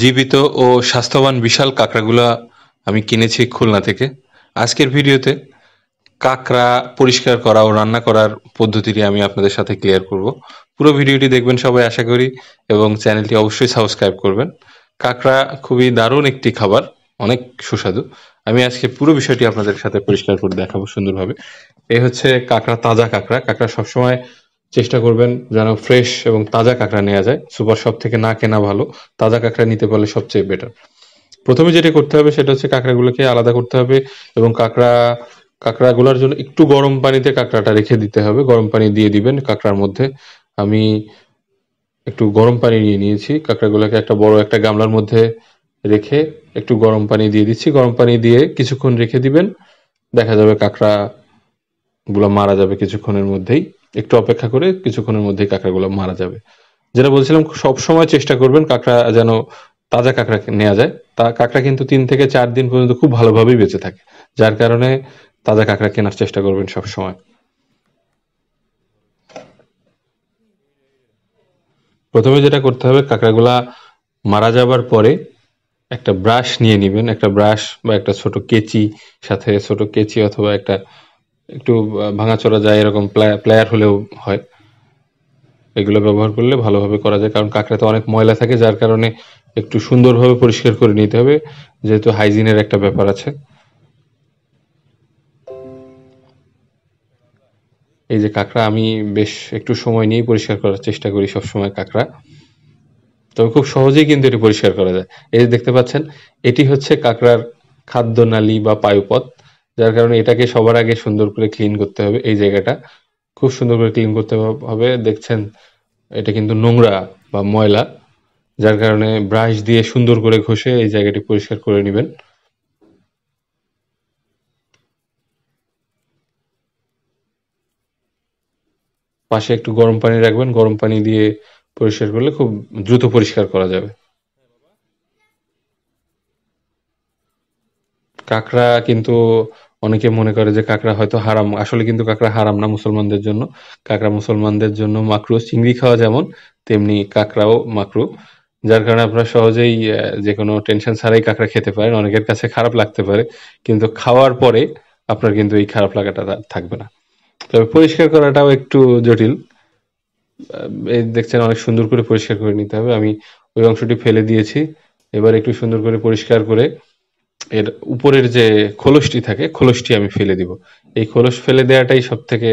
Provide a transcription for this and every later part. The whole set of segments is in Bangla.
জীবিত ও স্বাস্থ্যবান বিশাল কাঁকড়াগুলো আমি কিনেছি খুলনা থেকে আজকের ভিডিওতে কাঁকড়া পরিষ্কার করা ও রান্না করার পদ্ধতিটি আমি আপনাদের সাথে ক্লিয়ার করব পুরো ভিডিওটি দেখবেন সবাই আশা করি এবং চ্যানেলটি অবশ্যই সাবস্ক্রাইব করবেন কাঁকড়া খুবই দারুণ একটি খাবার অনেক সুস্বাদু আমি আজকে পুরো বিষয়টি আপনাদের সাথে পরিষ্কার করে দেখাবো সুন্দরভাবে এই হচ্ছে কাঁকড়া তাজা কাঁকড়া কাঁকড়া সবসময় চেষ্টা করবেন যেন ফ্রেশ এবং তাজা কাঁকড়া নেওয়া যায় সুপার শপ থেকে না কেনা ভালো তাজা কাঁকড়া নিতে পারলে সবচেয়ে বেটার প্রথমে যেটা করতে হবে সেটা হচ্ছে কাঁকড়াগুলোকে আলাদা করতে হবে এবং কাঁকড়া কাঁকড়াগুলোর জন্য একটু গরম পানিতে কাঁকড়াটা রেখে দিতে হবে গরম পানি দিয়ে দিবেন কাঁকড়ার মধ্যে আমি একটু গরম পানি নিয়ে নিয়েছি কাঁকড়াগুলোকে একটা বড় একটা গামলার মধ্যে রেখে একটু গরম পানি দিয়ে দিচ্ছি গরম পানি দিয়ে কিছুক্ষণ রেখে দিবেন দেখা যাবে কাঁকড়া গুলো মারা যাবে কিছুক্ষণের মধ্যেই একটু অপেক্ষা করে কিছুক্ষণের মধ্যে কাঁকড়াগুলো মারা যাবে যেটা বলছিলাম সব সময় চেষ্টা করবেন কাঁকড়া যেন তাজা কাঁকড়া নেওয়া যায় তা কাঁকড়া কিন্তু তিন থেকে চার দিন পর্যন্ত খুব ভালোভাবেই বেঁচে থাকে যার কারণে তাজা কাঁকড়া কেনার চেষ্টা করবেন সব সময় প্রথমে যেটা করতে হবে কাঁকড়াগুলা মারা যাবার পরে একটা ব্রাশ নিয়ে নিবেন একটা ব্রাশ বা একটা ছোট কেচি সাথে ছোট কেচি অথবা একটা একটু ভাঙাচোরা যায় এরকম প্লেয়ার হলেও হয় এগুলো ব্যবহার করলে ভালোভাবে করা যায় কারণ কাঁকড়াতে অনেক ময়লা থাকে যার কারণে একটু সুন্দরভাবে পরিষ্কার করে নিতে হবে যেহেতু হাইজিনের একটা ব্যাপার আছে এই যে কাঁকড়া আমি বেশ একটু সময় নিয়ে পরিষ্কার করার চেষ্টা করি সবসময় কাঁকড়া তবে খুব সহজেই কিন্তু এটি পরিষ্কার করা যায় এই যে দেখতে পাচ্ছেন এটি হচ্ছে কাঁকড়ার খাদ্যনালী বা পায়ুপথ যার কারণে এটাকে সবার আগে সুন্দর করে ক্লিন করতে হবে এই জায়গাটা খুব সুন্দর করে ক্লিন করতে হবে দেখছেন এটা কিন্তু নোংরা বা ময়লা যার কারণে ব্রাশ দিয়ে সুন্দর করে ঘষে এই জায়গাটি পরিষ্কার করে নেবেন পাশে একটু গরম পানি রাখবেন গরম পানি দিয়ে পরিষ্কার করলে খুব দ্রুত পরিষ্কার করা যাবে কাঁকড়া কিন্তু অনেকে মনে করে যে কাঁকড়া হয়তো হারাম আসলে কিন্তু কাঁকড়া হারাম না মুসলমানদের জন্য কাঁকড়া মুসলমানদের জন্য মাকরু চিংড়ি খাওয়া যেমন তেমনি কাঁকড়াও মাকরু যার কারণে আপনারা সহজেই যে কোনো টেনশন ছাড়াই কাঁকড়া খেতে পারেন অনেকের কাছে খারাপ লাগতে পারে কিন্তু খাওয়ার পরে আপনার কিন্তু এই খারাপ লাগাটা থাকবে না তবে পরিষ্কার করাটাও একটু জটিল এই দেখছেন অনেক সুন্দর করে পরিষ্কার করে নিতে হবে আমি ওই অংশটি ফেলে দিয়েছি এবার একটু সুন্দর করে পরিষ্কার করে এর উপরের যে খোলসটি থাকে খোলসটি আমি ফেলে দিব এই খোলস ফেলে দেওয়াটাই সব থেকে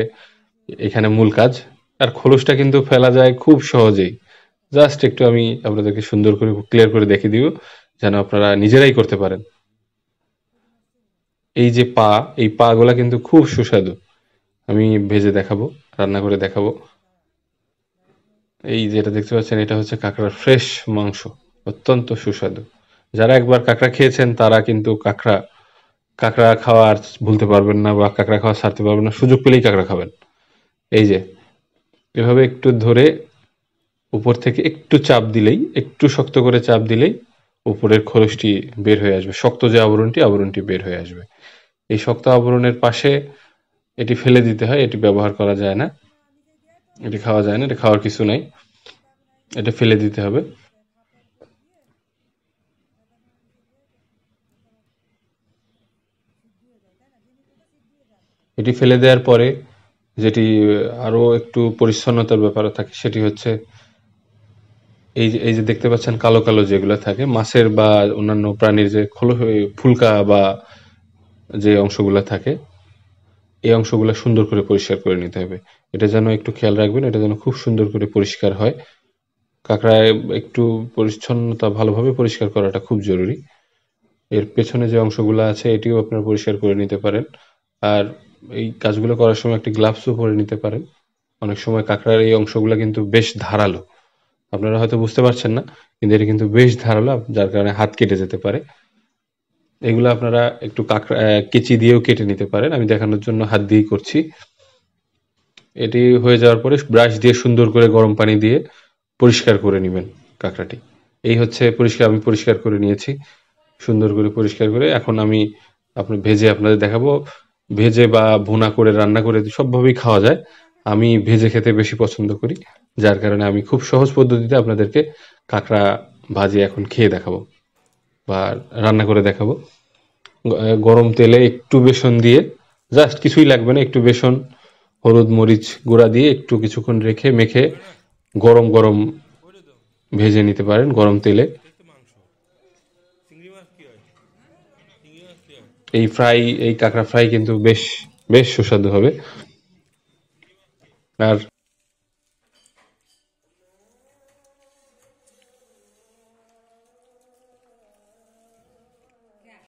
এখানে মূল কাজ আর খোলসটা কিন্তু ফেলা যায় খুব সহজেই জাস্ট একটু আমি আপনাদেরকে সুন্দর করে ক্লিয়ার করে দেখে দিব যেন আপনারা নিজেরাই করতে পারেন এই যে পা এই পা গুলা কিন্তু খুব সুস্বাদু আমি ভেজে দেখাবো রান্না করে দেখাবো এই যেটা দেখতে পাচ্ছেন এটা হচ্ছে কাঁকড়ার ফ্রেশ মাংস অত্যন্ত সুস্বাদু যারা একবার কাঁকড়া খেয়েছেন তারা কিন্তু কাঁকড়া কাঁকড়া খাওয়া আর ভুলতে পারবেন না বা কাঁকড়া খাওয়া ছাড়তে পারবেন না সুযোগ পেলেই কাঁকড়া খাবেন এই যে এভাবে একটু ধরে উপর থেকে একটু চাপ দিলেই একটু শক্ত করে চাপ দিলেই উপরের খরচটি বের হয়ে আসবে শক্ত যে আবরণটি আবরণটি বের হয়ে আসবে এই শক্ত আবরণের পাশে এটি ফেলে দিতে হয় এটি ব্যবহার করা যায় না এটি খাওয়া যায় না এটা খাওয়ার কিছু নাই এটা ফেলে দিতে হবে এটি ফেলে দেওয়ার পরে যেটি আরও একটু পরিচ্ছন্নতার ব্যাপার থাকে সেটি হচ্ছে এই যে এই যে দেখতে পাচ্ছেন কালো কালো যেগুলো থাকে মাছের বা অন্যান্য প্রাণীর যে খোল ফুলকা বা যে অংশগুলো থাকে এই অংশগুলো সুন্দর করে পরিষ্কার করে নিতে হবে এটা যেন একটু খেয়াল রাখবেন এটা যেন খুব সুন্দর করে পরিষ্কার হয় কাঁকড়ায় একটু পরিচ্ছন্নতা ভালোভাবে পরিষ্কার করাটা খুব জরুরি এর পেছনে যে অংশগুলো আছে এটিও আপনারা পরিষ্কার করে নিতে পারেন আর এই কাজগুলো করার সময় একটি গ্লাভসও পরে নিতে পারেন অনেক সময় কাঁকড়ার এই অংশগুলো কিন্তু বেশ ধারালো আপনারা হয়তো বুঝতে পারছেন না কিন্তু এটা কিন্তু বেশ ধারালো যার কারণে হাত কেটে যেতে পারে এগুলো আপনারা একটু কাঁকড়া কেচি দিয়েও কেটে নিতে পারেন আমি দেখানোর জন্য হাত দিয়েই করছি এটি হয়ে যাওয়ার পরে ব্রাশ দিয়ে সুন্দর করে গরম পানি দিয়ে পরিষ্কার করে নেবেন কাঁকড়াটি এই হচ্ছে পরিষ্কার আমি পরিষ্কার করে নিয়েছি সুন্দর করে পরিষ্কার করে এখন আমি আপনার ভেজে আপনাদের দেখাবো ভেজে বা ভুনা করে রান্না করে সবভাবেই খাওয়া যায় আমি ভেজে খেতে বেশি পছন্দ করি যার কারণে আমি খুব সহজ পদ্ধতিতে আপনাদেরকে কাঁকড়া ভাজি এখন খেয়ে দেখাবো বা রান্না করে দেখাবো গরম তেলে একটু বেসন দিয়ে জাস্ট কিছুই লাগবে না একটু বেসন হলুদ মরিচ গুঁড়া দিয়ে একটু কিছুক্ষণ রেখে মেখে গরম গরম ভেজে নিতে পারেন গরম তেলে এই ফ্রাই এই কাঁকড়া ফ্রাই কিন্তু বেশ বেশ সুস্বাদু হবে আর